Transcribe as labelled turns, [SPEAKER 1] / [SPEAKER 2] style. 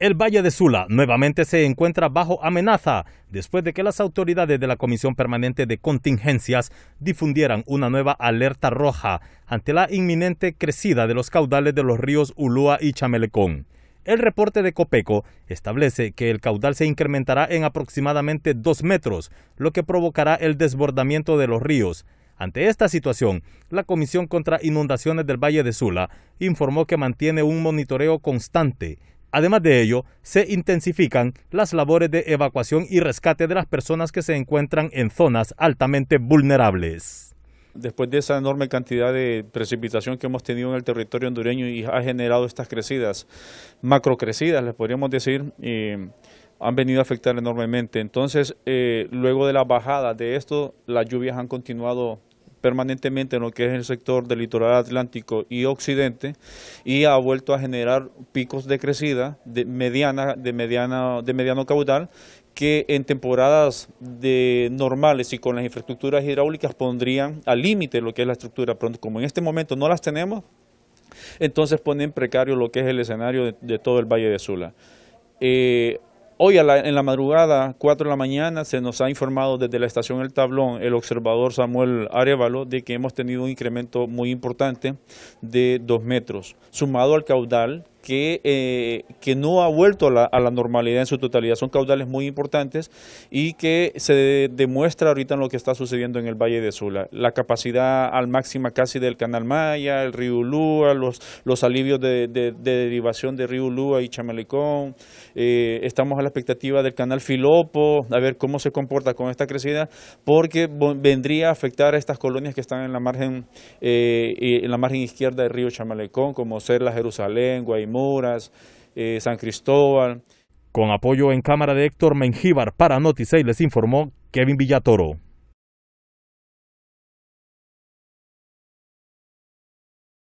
[SPEAKER 1] El Valle de Sula nuevamente se encuentra bajo amenaza después de que las autoridades de la Comisión Permanente de Contingencias difundieran una nueva alerta roja ante la inminente crecida de los caudales de los ríos Ulúa y Chamelecón. El reporte de Copeco establece que el caudal se incrementará en aproximadamente dos metros, lo que provocará el desbordamiento de los ríos, ante esta situación, la Comisión contra Inundaciones del Valle de Sula informó que mantiene un monitoreo constante Además de ello, se intensifican las labores de evacuación y rescate de las personas que se encuentran en zonas altamente vulnerables.
[SPEAKER 2] Después de esa enorme cantidad de precipitación que hemos tenido en el territorio hondureño y ha generado estas crecidas, macro crecidas, les podríamos decir, han venido a afectar enormemente. Entonces, eh, luego de la bajada de esto, las lluvias han continuado permanentemente en lo que es el sector del litoral atlántico y occidente y ha vuelto a generar picos de crecida de mediana, de mediana, de mediano caudal que en temporadas de normales y con las infraestructuras hidráulicas pondrían al límite lo que es la estructura, pronto como en este momento no las tenemos, entonces ponen precario lo que es el escenario de, todo el Valle de Sula. Eh, Hoy en la madrugada, 4 de la mañana, se nos ha informado desde la estación El Tablón el observador Samuel Arevalo de que hemos tenido un incremento muy importante de 2 metros, sumado al caudal que, eh, que no ha vuelto a la, normalidad en su totalidad. Son caudales muy importantes y que se demuestra ahorita en lo que está sucediendo en el Valle de Sula. La capacidad al máxima casi del Canal Maya, el río Ulúa, los, los alivios de, derivación de río Ulúa y Chamelecón. Eh, estamos a la expectativa del Canal Filopo, a ver cómo se comporta con esta crecida, porque vendría a afectar a estas colonias que están en la margen, eh, en la margen izquierda del río Chamelecón, como Serla, Jerusalén, Guaymán, Moras, eh, San Cristóbal.
[SPEAKER 1] Con apoyo en cámara de Héctor Mengíbar para y les informó Kevin Villatoro.